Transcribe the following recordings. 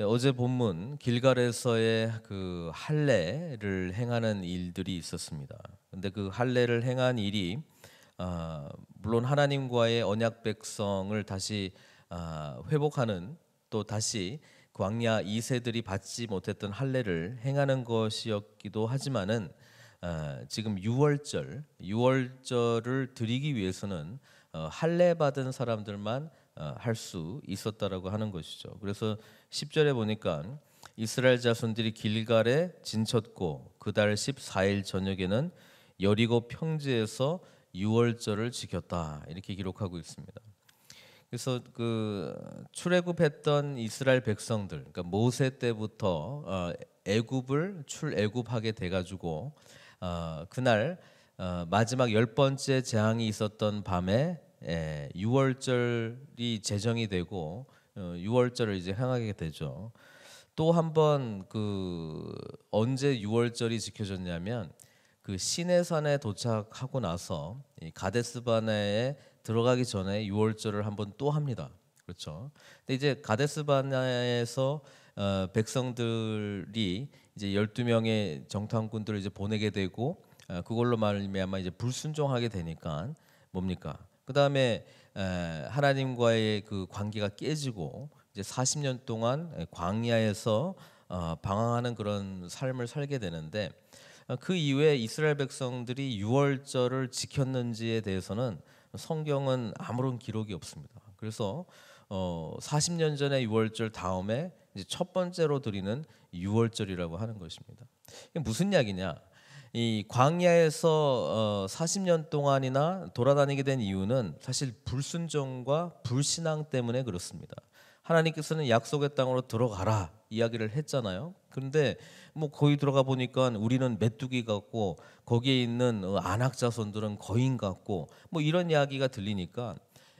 예, 어제 본문 길갈에서의 그 할례를 행하는 일들이 있었습니다. 근데 그 할례를 행한 일이 아, 물론 하나님과의 언약 백성을 다시 아, 회복하는 또 다시 광야 그 2세들이 받지 못했던 할례를 행하는 것이었기도 하지만은 아, 지금 유월절 유월절을 드리기 위해서는 어, 할례 받은 사람들만 어, 할수 있었다라고 하는 것이죠. 그래서 10절에 보니까 이스라엘 자손들이 길갈에 진쳤고 그달 14일 저녁에는 여리고 평지에서 유월절을 지켰다. 이렇게 기록하고 있습니다. 그래서 그 출애굽했던 이스라엘 백성들, 그러니까 모세 때부터 어, 애굽을 출애굽하게 돼가지고 어, 그날 마지막 열 번째 재앙이 있었던 밤에 예, 6월절이 제정이 되고 어, 유월절을 이제 향하게 되죠. 또 한번그 언제 유월절이 지켜졌냐면 그 시내산에 도착하고 나서 이 가데스 바네에 들어가기 전에 유월절을 한번 또 합니다. 그렇죠. 근데 이제 가데스 바네에서 어, 백성들이 이제 열두 명의 정탐꾼들을 이제 보내게 되고 어, 그걸로 말미암아 이제 불순종하게 되니까 뭡니까? 그 다음에 하나님과의 그 관계가 깨지고 이제 40년 동안 광야에서 어, 방황하는 그런 삶을 살게 되는데 어, 그 이후에 이스라엘 백성들이 유월절을 지켰는지에 대해서는 성경은 아무런 기록이 없습니다. 그래서 40년 어, 전에 유월절 다음에 첫 번째로 드리는 유월절이라고 하는 것입니다. 무슨 이야기냐? 이 광야에서 어 40년 동안이나 돌아다니게 된 이유는 사실 불순종과 불신앙 때문에 그렇습니다. 하나님께서는 약속의 땅으로 들어가라 이야기를 했잖아요. 그런데 뭐 거기 들어가 보니까 우리는 메뚜기 같고 거기에 있는 안악 자손들은 거인 같고 뭐 이런 이야기가 들리니까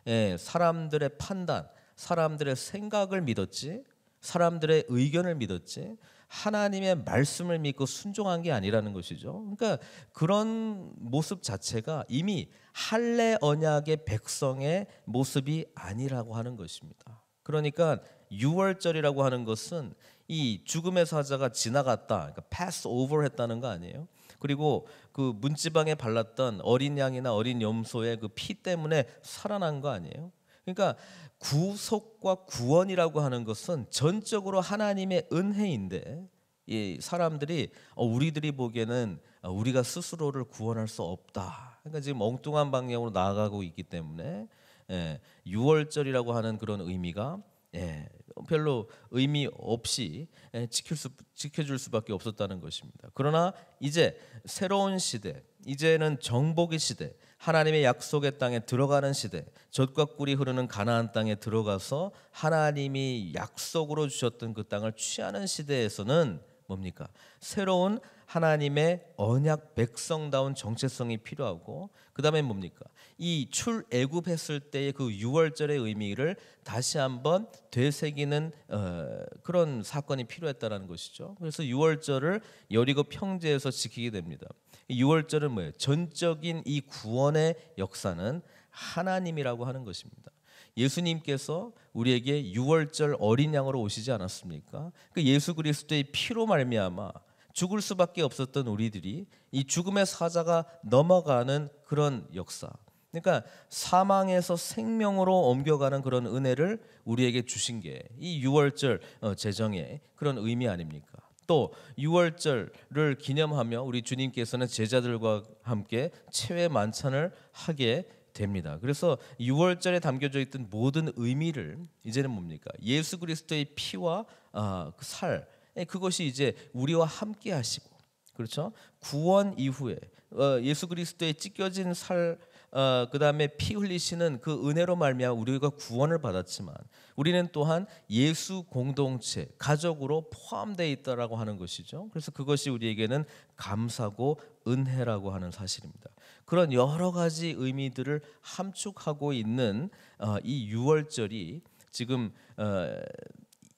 예, 사람들의 판단, 사람들의 생각을 믿었지, 사람들의 의견을 믿었지, 하나님의 말씀을 믿고 순종한 게 아니라는 것이죠. 그러니까 그런 모습 자체가 이미 할례 언약의 백성의 모습이 아니라고 하는 것입니다. 그러니까 유월절이라고 하는 것은 이 죽음의 사자가 지나갔다, 그러니까 pass over 했다는 거 아니에요? 그리고 그 문지방에 발랐던 어린 양이나 어린 염소의 그 피 때문에 살아난 거 아니에요? 그러니까 구속과 구원이라고 하는 것은 전적으로 하나님의 은혜인데 이 사람들이 어, 우리들이 보기에는 어, 우리가 스스로를 구원할 수 없다. 그러니까 지금 엉뚱한 방향으로 나아가고 있기 때문에 예, 6월절이라고 하는 그런 의미가 예, 별로 의미 없이 예, 지킬 수, 지켜줄 수밖에 없었다는 것입니다. 그러나 이제 새로운 시대, 이제는 정복의 시대, 하나님의 약속의 땅에 들어가는 시대, 젖과 꿀이 흐르는 가나안 땅에 들어가서 하나님이 약속으로 주셨던 그 땅을 취하는 시대에서는 뭡니까? 새로운 하나님의 언약 백성다운 정체성이 필요하고 그다음에 뭡니까? 이 출애굽했을 때의 그 유월절의 의미를 다시 한번 되새기는 어, 그런 사건이 필요했다라는 것이죠. 그래서 유월절을 여리고 평지에서 지키게 됩니다. 유월절은 뭐예요? 전적인 이 구원의 역사는 하나님이라고 하는 것입니다. 예수님께서 우리에게 유월절 어린 양으로 오시지 않았습니까? 그 예수 그리스도의 피로 말미암아 죽을 수밖에 없었던 우리들이 이 죽음의 사자가 넘어가는 그런 역사. 그러니까 사망에서 생명으로 옮겨가는 그런 은혜를 우리에게 주신 게 이 유월절 제정의 어, 그런 의미 아닙니까? 또 유월절을 기념하며 우리 주님께서는 제자들과 함께 체외 만찬을 하게 됩니다. 그래서 유월절에 담겨져 있던 모든 의미를 이제는 뭡니까? 예수 그리스도의 피와 아, 그 살 예, 그것이 이제 우리와 함께 하시고 그렇죠? 구원 이후에 어, 예수 그리스도에 찢겨진 살 어, 그다음에 피 흘리시는 그 은혜로 말미암아 우리가 구원을 받았지만 우리는 또한 예수 공동체 가족으로 포함되어 있다라고 하는 것이죠. 그래서 그것이 우리에게는 감사고 은혜라고 하는 사실입니다. 그런 여러 가지 의미들을 함축하고 있는 어, 이 유월절이 지금 어,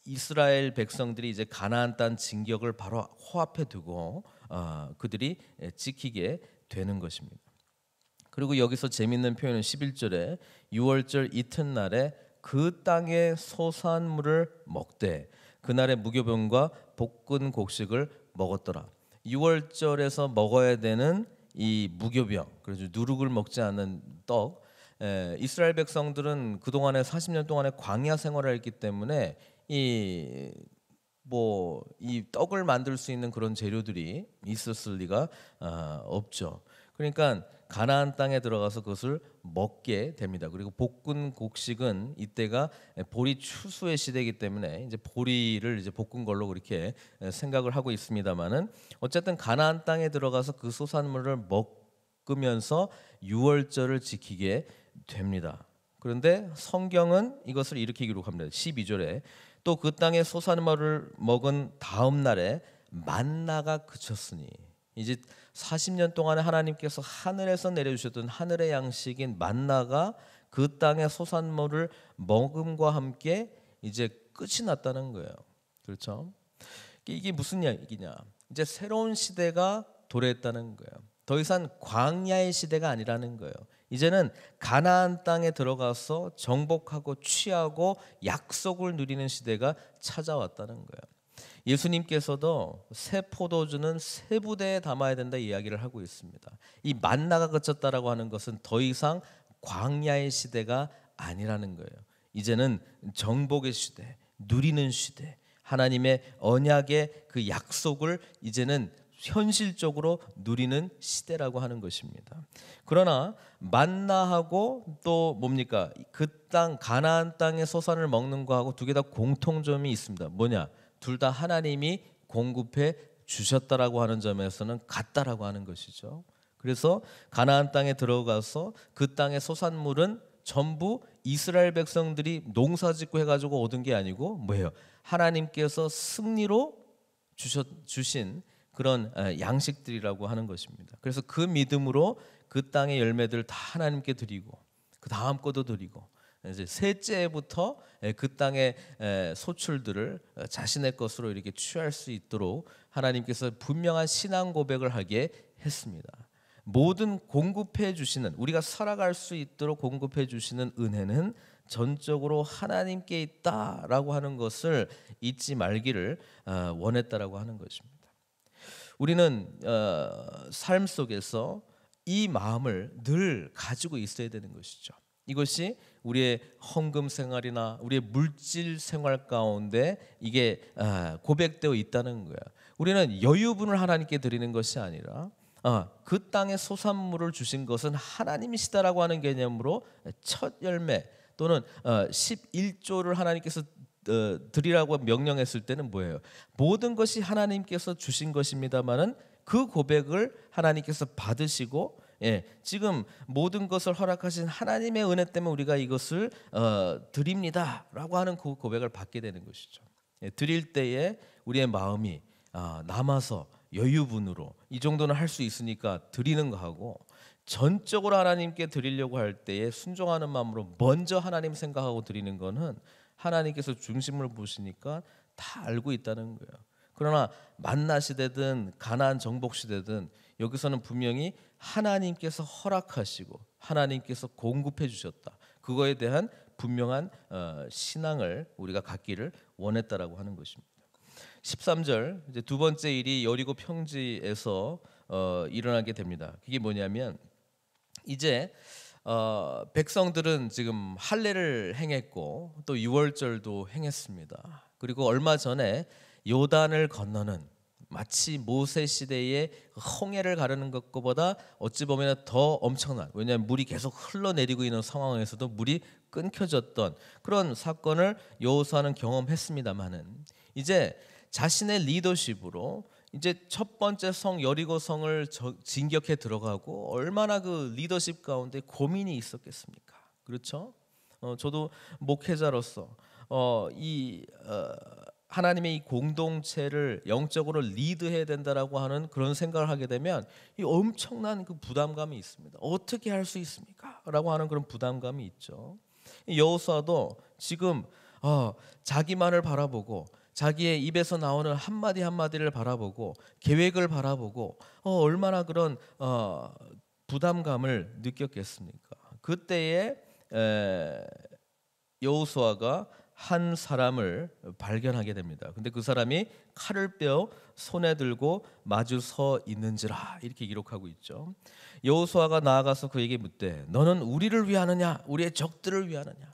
이스라엘 백성들이 이제 가나안 땅 진격을 바로 호앞에 두고 어, 그들이 지키게 예, 되는 것입니다. 그리고 여기서 재밌는 표현은 11절에 6월절 이튿날에 그 땅의 소산물을 먹되 그날의 무교병과 볶은 곡식을 먹었더라. 6월절에서 먹어야 되는 이 무교병, 그래서 누룩을 먹지 않는 떡. 에, 예, 이스라엘 백성들은 그동안에 40년 동안의 광야 생활을 했기 때문에 이뭐이 뭐 떡을 만들 수 있는 그런 재료들이 있었을 리가 아, 없죠. 그러니까 가나안 땅에 들어가서 그것을 먹게 됩니다. 그리고 볶은 곡식은 이때가 보리 추수의 시대이기 때문에 이제 보리를 이제 볶은 걸로 그렇게 생각을 하고 있습니다만은 어쨌든 가나안 땅에 들어가서 그 소산물을 먹으면서 유월절을 지키게 됩니다. 그런데 성경은 이것을 이렇게 기록합니다. 12절에 또그땅의 소산물을 먹은 다음 날에 만나가 그쳤으니 이제 40년 동안에 하나님께서 하늘에서 내려주셨던 하늘의 양식인 만나가 그 땅의 소산물을 먹음과 함께 이제 끝이 났다는 거예요. 그렇죠? 이게 무슨 이야기냐? 이제 새로운 시대가 도래했다는 거예요. 더 이상 광야의 시대가 아니라는 거예요. 이제는 가나안 땅에 들어가서 정복하고 취하고 약속을 누리는 시대가 찾아왔다는 거예요. 예수님께서도 새 포도주는 새 부대에 담아야 된다 이야기를 하고 있습니다. 이 만나가 그쳤다라고 하는 것은 더 이상 광야의 시대가 아니라는 거예요. 이제는 정복의 시대, 누리는 시대, 하나님의 언약의 그 약속을 이제는 현실적으로 누리는 시대라고 하는 것입니다. 그러나 만나하고 또 뭡니까 그 땅 가나안 땅의 소산을 먹는 거하고 두 개 다 공통점이 있습니다. 뭐냐 둘 다 하나님이 공급해 주셨다라고 하는 점에서는 같다라고 하는 것이죠. 그래서 가나안 땅에 들어가서 그 땅의 소산물은 전부 이스라엘 백성들이 농사짓고 해가지고 얻은 게 아니고 뭐예요? 하나님께서 승리로 주셨, 주신 그런 양식들이라고 하는 것입니다. 그래서 그 믿음으로 그 땅의 열매들다 하나님께 드리고 그 다음 것도 드리고 이제 셋째부터 그 땅의 소출들을 어, 자신의 것으로 이렇게 취할 수 있도록 하나님께서 분명한 신앙 고백을 하게 했습니다. 모든 공급해 주시는 우리가 살아갈 수 있도록 공급해 주시는 은혜는 전적으로 하나님께 있다라고 하는 것을 잊지 말기를 어, 원했다라고 하는 것입니다. 우리는 어, 삶 속에서 이 마음을 늘 가지고 있어야 되는 것이죠. 이것이 우리의 헌금 생활이나 우리의 물질 생활 가운데 이게 아, 고백되어 있다는 거야. 우리는 여유분을 하나님께 드리는 것이 아니라 아, 그 땅의 소산물을 주신 것은 하나님이시다라고 하는 개념으로 첫 열매 또는 11조를 어, 하나님께서 어, 드리라고 명령했을 때는 뭐예요? 모든 것이 하나님께서 주신 것입니다만은 그 고백을 하나님께서 받으시고 예, 지금 모든 것을 허락하신 하나님의 은혜 때문에 우리가 이것을 어, 드립니다라고 하는 그 고백을 받게 되는 것이죠. 예, 드릴 때에 우리의 마음이 어, 남아서 여유분으로 이 정도는 할 수 있으니까 드리는 거 하고 전적으로 하나님께 드리려고 할 때에 순종하는 마음으로 먼저 하나님 생각하고 드리는 거는 하나님께서 중심을 보시니까 다 알고 있다는 거예요. 그러나 만나 시대든 가나 정복 시대든 여기서는 분명히 하나님께서 허락하시고 하나님께서 공급해 주셨다. 그거에 대한 분명한 어, 신앙을 우리가 갖기를 원했다라고 하는 것입니다. 13절 이제 두 번째 일이 여리고 평지에서 어, 일어나게 됩니다. 그게 뭐냐면 이제 어, 백성들은 지금 할례를 행했고 또 유월절도 행했습니다. 그리고 얼마 전에 요단을 건너는 마치 모세 시대의 홍해를 가르는 것보다 어찌 보면 더 엄청난 왜냐하면 물이 계속 흘러내리고 있는 상황에서도 물이 끊겨졌던 그런 사건을 여호수아는 경험했습니다만은 이제 자신의 리더십으로 이제 첫 번째 성 여리고 성을 진격해 들어가고 얼마나 그 리더십 가운데 고민이 있었겠습니까? 그렇죠? 어, 저도 목회자로서 어, 이 어, 하나님의 이 공동체를 영적으로 리드해야 된다라고 하는 그런 생각을 하게 되면 이 엄청난 그 부담감이 있습니다. 어떻게 할 수 있습니까?라고 하는 그런 부담감이 있죠. 여호수아도 지금 어, 자기만을 바라보고 자기의 입에서 나오는 한마디 한마디를 바라보고 계획을 바라보고 어, 얼마나 그런 어, 부담감을 느꼈겠습니까? 그때에 여호수아가 한 사람을 발견하게 됩니다. 근데 그 사람이 칼을 빼어 손에 들고 마주 서 있는지라 이렇게 기록하고 있죠. 여호수아가 나아가서 그에게 묻되 너는 우리를 위하느냐 우리의 적들을 위하느냐.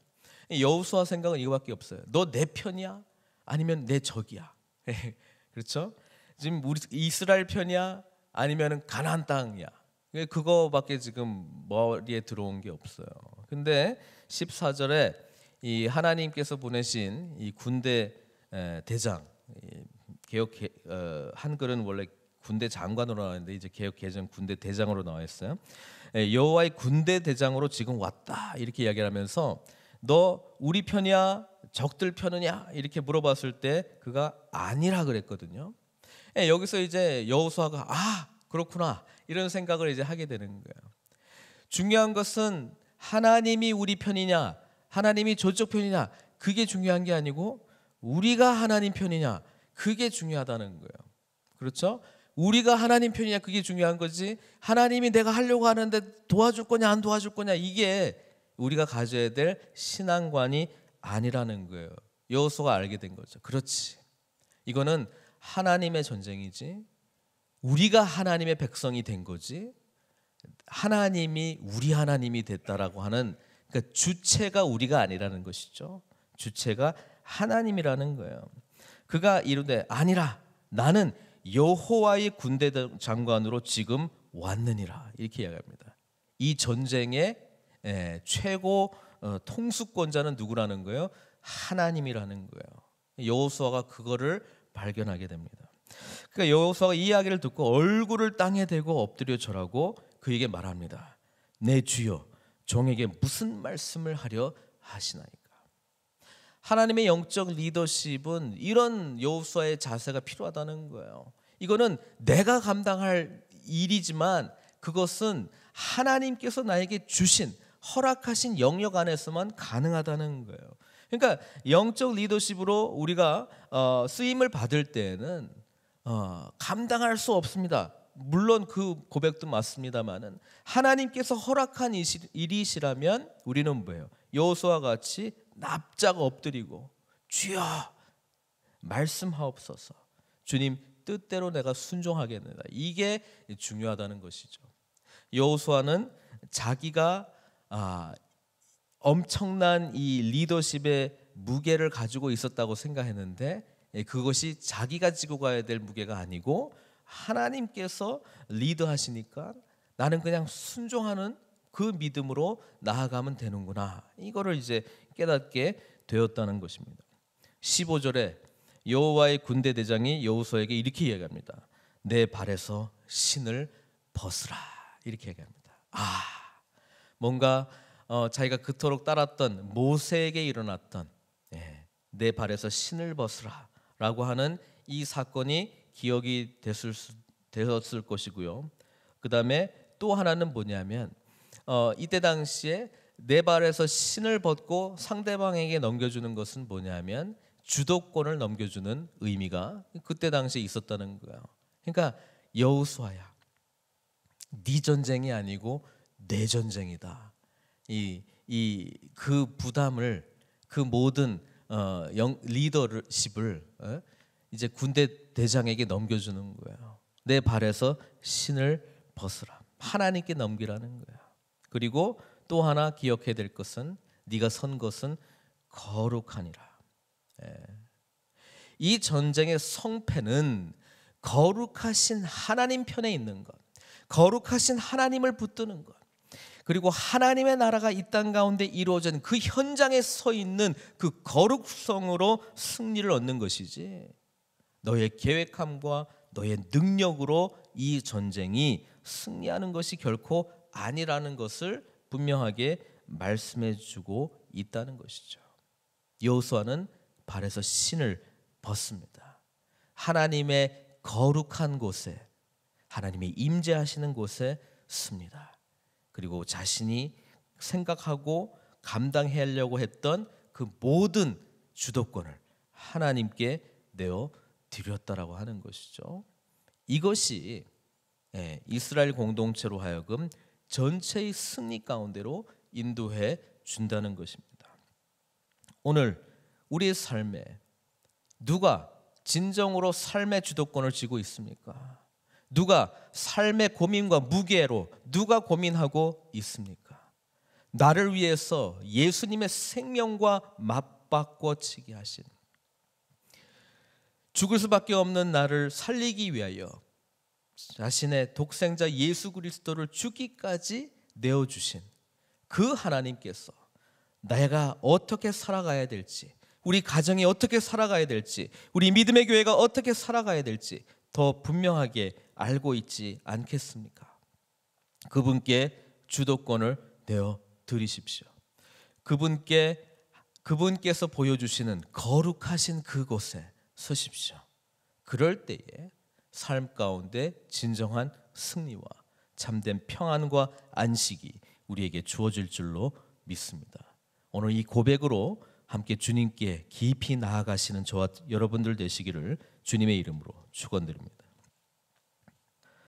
여호수아 생각은 이거밖에 없어요. 너 내 편이야? 아니면 내 적이야. 예, 그렇죠? 지금 우리 이스라엘 편이야 아니면 가나안 땅이야. 예, 그거밖에 지금 머리에 들어온 게 없어요. 근데 14절에 이 하나님께서 보내신 이 군대 대장 개혁 어, 한글은 원래 군대 장관으로 나왔는데 이제 개혁 개정 군대 대장으로 나와 있어요. 여호와의 군대 대장으로 지금 왔다 이렇게 이야기하면서 너 우리 편이야 적들 편느냐 이렇게 물어봤을 때 그가 아니라 그랬거든요. 예, 여기서 이제 여호수아가 아 그렇구나 이런 생각을 이제 하게 되는 거예요. 중요한 것은 하나님이 우리 편이냐, 하나님이 저쪽 편이냐 그게 중요한 게 아니고 우리가 하나님 편이냐 그게 중요하다는 거예요. 그렇죠? 우리가 하나님 편이냐 그게 중요한 거지 하나님이 내가 하려고 하는데 도와줄 거냐 안 도와줄 거냐 이게 우리가 가져야 될 신앙관이 아니라는 거예요. 여호수가 알게 된 거죠. 그렇지. 이거는 하나님의 전쟁이지. 우리가 하나님의 백성이 된 거지. 하나님이 우리 하나님이 됐다라고 하는 그러니까 주체가 우리가 아니라는 것이죠. 주체가 하나님이라는 거예요. 그가 이르되 아니라 나는 여호와의 군대 장관으로 지금 왔느니라 이렇게 이야기합니다. 이 전쟁의 예, 최고 어, 통수권자는 누구라는 거예요? 하나님이라는 거예요. 여호수아가 그거를 발견하게 됩니다. 그러니까 여호수아가 이 이야기를 듣고 얼굴을 땅에 대고 엎드려 절하고 그에게 말합니다. 내 주여 종에게 무슨 말씀을 하려 하시나이까. 하나님의 영적 리더십은 이런 여호수아의 자세가 필요하다는 거예요. 이거는 내가 감당할 일이지만 그것은 하나님께서 나에게 주신 허락하신 영역 안에서만 가능하다는 거예요. 그러니까 영적 리더십으로 우리가 어, 쓰임을 받을 때는 어, 감당할 수 없습니다. 물론 그 고백도 맞습니다만은 하나님께서 허락한 일이시라면 우리는 뭐예요? 여호수아 같이 납작 엎드리고 주여 말씀하옵소서. 주님 뜻대로 내가 순종하겠느냐. 이게 중요하다는 것이죠. 여호수아는 자기가 아, 엄청난 이 리더십의 무게를 가지고 있었다고 생각했는데 예, 그것이 자기가 지고 가야 될 무게가 아니고 하나님께서 리드하시니까 나는 그냥 순종하는 그 믿음으로 나아가면 되는구나. 이거를 이제 깨닫게 되었다는 것입니다. 15절에 여호와의 군대 대장이 여호수아에게 이렇게 이야기합니다. 내 발에서 신을 벗으라. 이렇게 얘기합니다. 아, 뭔가 어, 자기가 그토록 따랐던 모세에게 일어났던 예, 내 발에서 신을 벗으라라고 하는 이 사건이 기억이 됐을, 되었을 것이고요. 그 다음에 또 하나는 뭐냐면 어, 이때 당시에 내 발에서 신을 벗고 상대방에게 넘겨주는 것은 뭐냐면 주도권을 넘겨주는 의미가 그때 당시에 있었다는 거예요. 그러니까 여우수아야, 네 전쟁이 아니고 내 전쟁이다. 이 이 그 부담을 그 모든 어, 영, 리더십을 에? 어, 이제 군대 대장에게 넘겨주는 거예요. 내 발에서 신을 벗으라. 하나님께 넘기라는 거야. 그리고 또 하나 기억해야 될 것은 네가 선 것은 거룩하니라. 예. 이 전쟁의 성패는 거룩하신 하나님 편에 있는 것, 거룩하신 하나님을 붙드는 것. 그리고 하나님의 나라가 이 땅 가운데 이루어진 그 현장에 서 있는 그 거룩성으로 승리를 얻는 것이지. 너의 계획함과 너의 능력으로 이 전쟁이 승리하는 것이 결코 아니라는 것을 분명하게 말씀해 주고 있다는 것이죠. 여호수아는 발에서 신을 벗습니다. 하나님의 거룩한 곳에 하나님이 임재하시는 곳에 씁니다. 그리고 자신이 생각하고 감당하려고 했던 그 모든 주도권을 하나님께 내어 드렸다라고 하는 것이죠. 이것이 예, 이스라엘 공동체로 하여금 전체의 승리 가운데로 인도해 준다는 것입니다. 오늘 우리의 삶에 누가 진정으로 삶의 주도권을 쥐고 있습니까? 누가 삶의 고민과 무게로 누가 고민하고 있습니까? 나를 위해서 예수님의 생명과 맞바꿔치기 하신 죽을 수밖에 없는 나를 살리기 위하여 자신의 독생자 예수 그리스도를 죽기까지 내어 주신 그 하나님께서 내가 어떻게 살아가야 될지 우리 가정이 어떻게 살아가야 될지 우리 믿음의 교회가 어떻게 살아가야 될지 더 분명하게 알고 있지 않겠습니까? 그분께 주도권을 내어 드리십시오. 그분께 그분께서 보여주시는 거룩하신 그곳에 서십시오. 그럴 때에 삶 가운데 진정한 승리와 참된 평안과 안식이 우리에게 주어질 줄로 믿습니다. 오늘 이 고백으로 함께 주님께 깊이 나아가시는 저와 여러분들 되시기를 주님의 이름으로 축원드립니다.